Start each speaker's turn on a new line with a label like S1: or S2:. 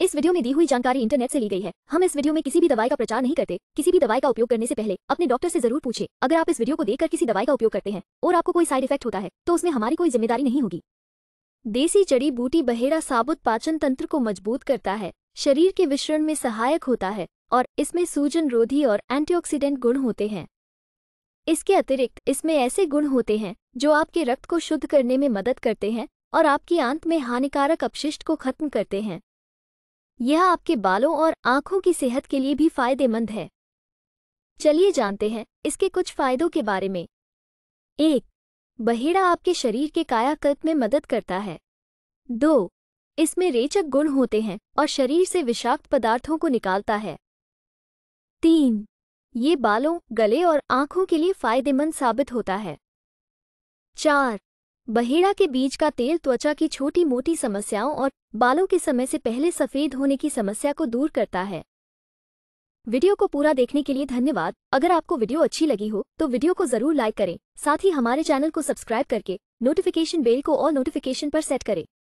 S1: इस वीडियो में दी हुई जानकारी इंटरनेट से ली गई है हम इस वीडियो में किसी भी दवाई का प्रचार नहीं करते किसी भी दवाई का उपयोग करने से पहले अपने डॉक्टर से जरूर पूछे अगर आप इस वीडियो को देखकर किसी दवाई का उपयोग करते हैं और आपको कोई साइड इफेक्ट होता है तो उसमें हमारी कोई जिम्मेदारी नहीं होगी देसी जड़ी बूटी बहेरा साबुत पाचन तंत्र को मजबूत करता है शरीर के विश्रण में सहायक होता है और इसमें सूजन रोधी और एंटीऑक्सीडेंट गुण होते हैं इसके अतिरिक्त इसमें ऐसे गुण होते हैं जो आपके रक्त को शुद्ध करने में मदद करते हैं और आपकी आंत में हानिकारक अपशिष्ट को खत्म करते हैं यह आपके बालों और आंखों की सेहत के लिए भी फायदेमंद है चलिए जानते हैं इसके कुछ फायदों के बारे में एक बहेड़ा आपके शरीर के कायाकल्प में मदद करता है दो इसमें रेचक गुण होते हैं और शरीर से विषाक्त पदार्थों को निकालता है तीन ये बालों गले और आंखों के लिए फायदेमंद साबित होता है चार बहेड़ा के बीज का तेल त्वचा की छोटी मोटी समस्याओं और बालों के समय से पहले सफ़ेद होने की समस्या को दूर करता है वीडियो को पूरा देखने के लिए धन्यवाद अगर आपको वीडियो अच्छी लगी हो तो वीडियो को जरूर लाइक करें साथ ही हमारे चैनल को सब्सक्राइब करके नोटिफिकेशन बेल को और नोटिफिकेशन पर सेट करें